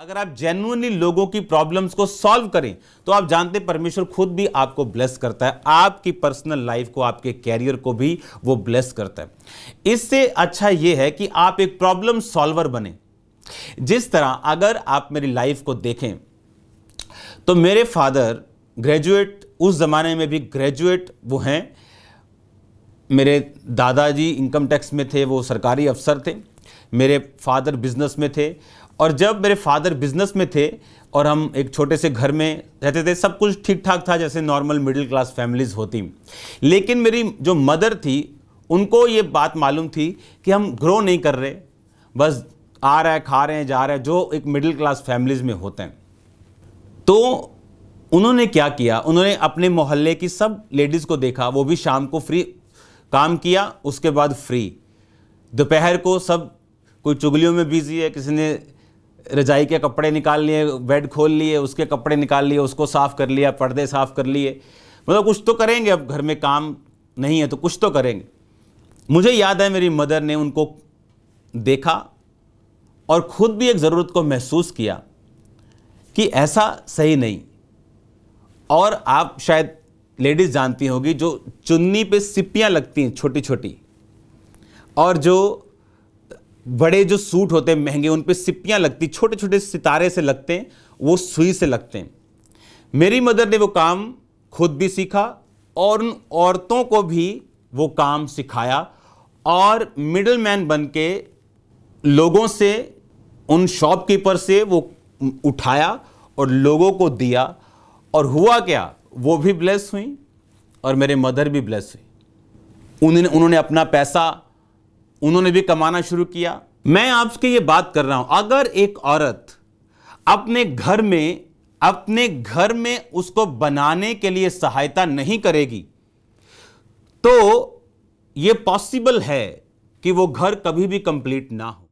अगर आप जेन्युनली लोगों की प्रॉब्लम्स को सॉल्व करें तो आप जानते हैं परमेश्वर खुद भी आपको ब्लेस करता है आपकी पर्सनल लाइफ को आपके कैरियर को भी वो ब्लेस करता है इससे अच्छा ये है कि आप एक प्रॉब्लम सॉल्वर बने जिस तरह अगर आप मेरी लाइफ को देखें तो मेरे फादर ग्रेजुएट उस ज़माने में भी ग्रेजुएट वो हैं मेरे दादाजी इनकम टैक्स में थे वो सरकारी अफसर थे मेरे फादर बिजनेस में थे और जब मेरे फादर बिजनेस में थे और हम एक छोटे से घर में रहते थे सब कुछ ठीक ठाक था जैसे नॉर्मल मिडिल क्लास फैमिलीज़ होती लेकिन मेरी जो मदर थी उनको ये बात मालूम थी कि हम ग्रो नहीं कर रहे बस आ रहा है खा रहे हैं जा रहे हैं जो एक मिडिल क्लास फैमिलीज़ में होते हैं तो उन्होंने क्या किया उन्होंने अपने मोहल्ले की सब लेडीज़ को देखा वो भी शाम को फ्री काम किया उसके बाद फ्री दोपहर को सब कोई चुगलियों में बिजी है किसी ने रजाई के कपड़े निकाल लिए बेड खोल लिए उसके कपड़े निकाल लिए उसको साफ़ कर लिया पर्दे साफ़ कर लिए मतलब कुछ तो करेंगे अब घर में काम नहीं है तो कुछ तो करेंगे मुझे याद है मेरी मदर ने उनको देखा और ख़ुद भी एक ज़रूरत को महसूस किया कि ऐसा सही नहीं और आप शायद लेडीज़ जानती होगी जो चुन्नी पे सिपियाँ लगती हैं छोटी छोटी और जो बड़े जो सूट होते हैं महंगे उन पर सिप्पियाँ लगती छोटे छोटे सितारे से लगते हैं वो सुई से लगते हैं मेरी मदर ने वो काम खुद भी सीखा और उन औरतों को भी वो काम सिखाया और मिडल मैन बन के लोगों से उन शॉपकीपर से वो उठाया और लोगों को दिया और हुआ क्या वो भी ब्लेस हुई और मेरे मदर भी ब्लेस हुई उन्होंने उन्होंने अपना पैसा उन्होंने भी कमाना शुरू किया मैं आपके ये बात कर रहा हूं अगर एक औरत अपने घर में अपने घर में उसको बनाने के लिए सहायता नहीं करेगी तो यह पॉसिबल है कि वो घर कभी भी कंप्लीट ना हो